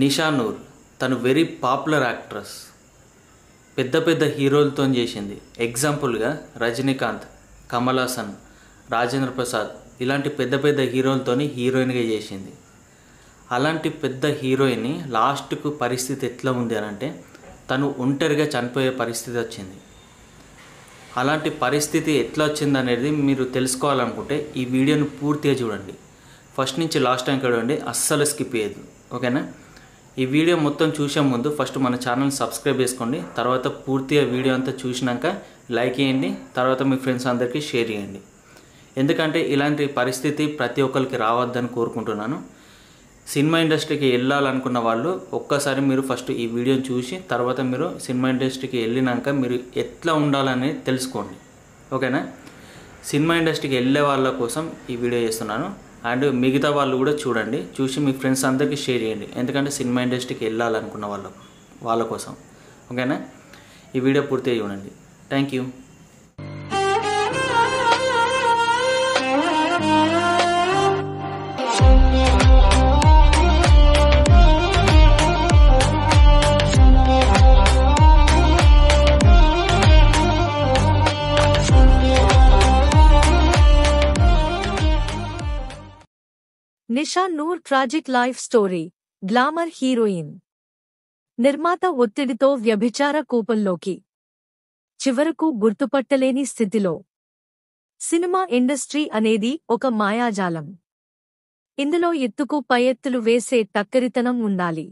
నిషానూర్ తను very popular actress పెద్ద పెద్ద హీరోలతో చేసింది ఎగ్జాంపుల్గా రజనీకాంత్ కమల్ హాసన్ రాజేంద్ర ప్రసాద్ ఇలాంటి పెద్ద పెద్ద హీరోలతోని హీరోయిన్గా చేసింది అలాంటి పెద్ద హీరోయిన్ లాస్ట్కు పరిస్థితి ఎట్లా ఉంది అని అంటే తను ఒంటరిగా చనిపోయే పరిస్థితి వచ్చింది అలాంటి పరిస్థితి ఎట్లా వచ్చింది అనేది మీరు తెలుసుకోవాలనుకుంటే ఈ వీడియోను పూర్తిగా చూడండి ఫస్ట్ నుంచి లాస్ట్ టైం చూడండి అస్సలు స్కిప్ చేయదు ఓకేనా ఈ వీడియో మొత్తం చూసే ముందు ఫస్ట్ మన ఛానల్ని సబ్స్క్రైబ్ చేసుకోండి తర్వాత పూర్తిగా వీడియో అంతా చూసినాక లైక్ చేయండి తర్వాత మీ ఫ్రెండ్స్ అందరికీ షేర్ చేయండి ఎందుకంటే ఇలాంటి పరిస్థితి ప్రతి ఒక్కరికి రావద్దని కోరుకుంటున్నాను సినిమా ఇండస్ట్రీకి వెళ్ళాలనుకున్న వాళ్ళు ఒక్కసారి మీరు ఫస్ట్ ఈ వీడియోని చూసి తర్వాత మీరు సినిమా ఇండస్ట్రీకి వెళ్ళినాక మీరు ఎట్లా ఉండాలని తెలుసుకోండి ఓకేనా సినిమా ఇండస్ట్రీకి వెళ్ళే వాళ్ళ కోసం ఈ వీడియో చేస్తున్నాను అండ్ మిగతా వాళ్ళు కూడా చూడండి చూసి మీ ఫ్రెండ్స్ అందరికీ షేర్ చేయండి ఎందుకంటే సినిమా ఇండస్ట్రీకి వెళ్ళాలనుకున్న వాళ్ళ వాళ్ళ కోసం ఓకేనా ఈ వీడియో పూర్తి చూడండి thank you Nisha Noor tragic life story glamour heroine నిర్మాత ఒత్తిడితో వ్యభిచార కూపంలోకి చివరకు గుర్తుపట్టలేని స్థితిలో సినిమా ఇండస్ట్రీ అనేది ఒక మాయాజాలం ఇందులో ఎత్తుకు పై ఎత్తులు వేసే టక్కరితనం ఉండాలి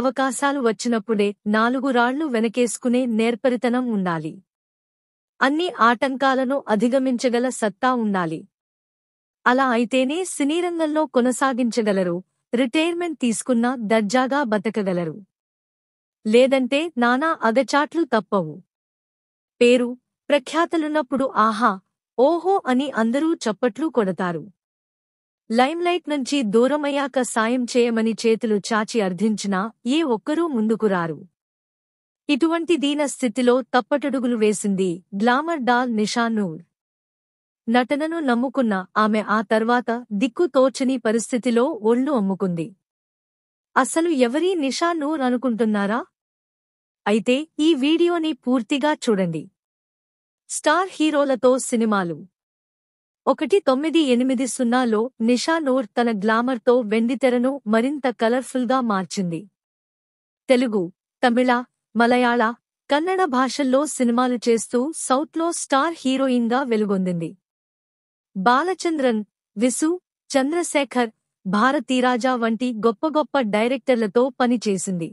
అవకాశాలు వచ్చినప్పుడే నాలుగు రాళ్లు వెనకేసుకునే నేర్పరితనం ఉండాలి అన్ని ఆటంకాలను అధిగమించగల సత్తా ఉండాలి అలా అయితేనే సినీరంగంలో కొనసాగించగలరు రిటైర్మెంట్ తీసుకున్నా దర్జాగా బతకగలరు లేదంటే నానా అగచాట్లు తప్పవు పేరు ప్రఖ్యాతలున్నప్పుడు ఆహా ఓహో అని అందరూ చప్పట్లు కొడతారు లైమ్లైట్ నుంచి దూరమయ్యాక సాయం చేయమని చేతులు చాచి అర్థించినా ఏ ఒక్కరూ ముందుకురారు ఇటువంటి దీన స్థితిలో తప్పటడుగులు వేసింది గ్లామర్ డాల్ నిషానూర్ నటనను నమ్ముకున్న ఆమె ఆ తర్వాత దిక్కు తోచని పరిస్థితిలో ఒళ్ళు అమ్ముకుంది అసలు ఎవరీ నిషా నూర్ అనుకుంటున్నారా అయితే ఈ వీడియోని పూర్తిగా చూడండి స్టార్ హీరోలతో సినిమాలు ఒకటి తొమ్మిది ఎనిమిది సున్నాలో నిషా నూర్ తన గ్లామర్తో వెండితెరను మరింత కలర్ఫుల్గా మార్చింది తెలుగు తమిళ మలయాళ కన్నడ భాషల్లో సినిమాలు చేస్తూ సౌత్లో స్టార్ హీరోయిన్గా వెలుగొందింది బాలచంద్రన్ విసు చంద్రశేఖర్ భారతీరాజా వంటి గొప్ప గొప్ప డైరెక్టర్లతో పనిచేసింది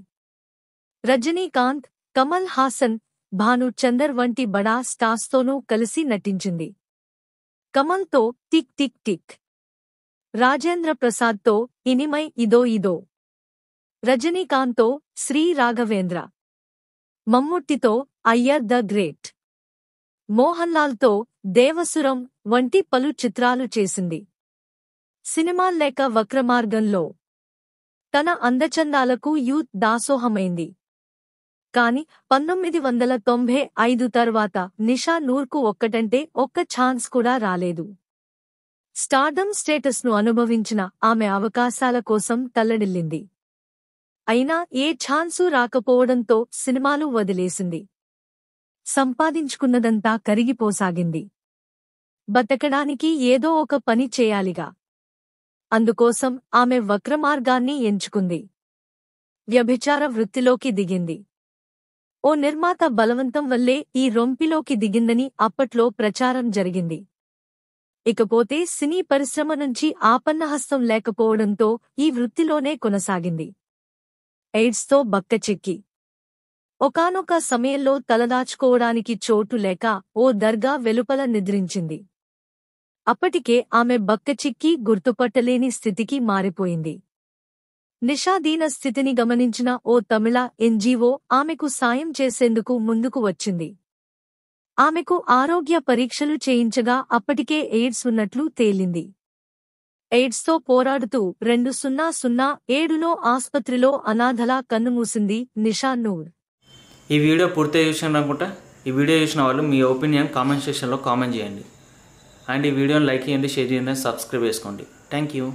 రజనీకాంత్ కమల్ హాసన్ భాను చందర్ వంటి బడా స్టార్స్తోనూ కలిసి నటించింది కమల్తో టిక్ టిక్ టిక్ రాజేంద్ర ప్రసాద్తో ఇనిమై ఇదో ఇదో రజనీకాంత్తో శ్రీ రాఘవేంద్ర మమ్ముట్టితో అయ్యర్ ద గ్రేట్ మోహన్లాల్తో దేవసురం వంటి పలు చిత్రాలు చేసింది సినిమా లేక వక్రమార్గంలో తన అందచందాలకు యూత్ దాసోహమైంది కాని పంతొమ్మిది వందల తొంభై ఐదు తర్వాత నిషా నూర్కు ఒక్కటంటే ఒక్క ఛాన్స్ కూడా రాలేదు స్టార్డమ్ స్టేటస్ను అనుభవించిన ఆమె అవకాశాల కోసం తల్లడిల్లింది అయినా ఏ ఛాన్సు రాకపోవడంతో సినిమాలు వదిలేసింది సంపాదించుకున్నదంతా కరిగిపోసాగింది బతకడానికి ఏదో ఒక పని చేయాలిగా అందుకోసం ఆమె వక్రమార్గాన్ని ఎంచుకుంది వ్యభిచార వృత్తిలోకి దిగింది ఓ నిర్మాత బలవంతం వల్లే ఈ రొంపిలోకి దిగిందని అప్పట్లో ప్రచారం జరిగింది ఇకపోతే సినీ పరిశ్రమ నుంచి ఆపన్నహస్తం లేకపోవడంతో ఈ వృత్తిలోనే కొనసాగింది ఎయిడ్స్తో చెక్కి ఒకనొక సమయంలో తలదాచుకోవడానికి చోటు లేక ఓ దర్గా వెలుపల నిద్రించింది అప్పటికే ఆమె బక్కచిక్కి గుర్తుపట్టలేని స్థితికి మారిపోయింది నిషాదీన స్థితిని గమనించిన ఓ తమిళ ఎన్జీఓ ఆమెకు సాయం చేసేందుకు ముందుకు వచ్చింది ఆమెకు ఆరోగ్య పరీక్షలు చేయించగా అప్పటికే ఎయిడ్స్ ఉన్నట్లు తేలింది ఎయిడ్స్తో పోరాడుతూ రెండు సున్నా సున్నా ఏడులో ఆస్పత్రిలో అనాథలా కన్నుమూసింది నిషా నూర్ ఈ వీడియో పూర్తిగా చూసాను అనుకుంటా ఈ వీడియో చూసిన వాళ్ళు మీ ఒపీనియన్ కామెంట్ సెక్షన్లో కామెంట్ చేయండి అండ్ ఈ వీడియోని లైక్ చేయండి షేర్ చేయండి సబ్స్క్రైబ్ చేసుకోండి థ్యాంక్ యూ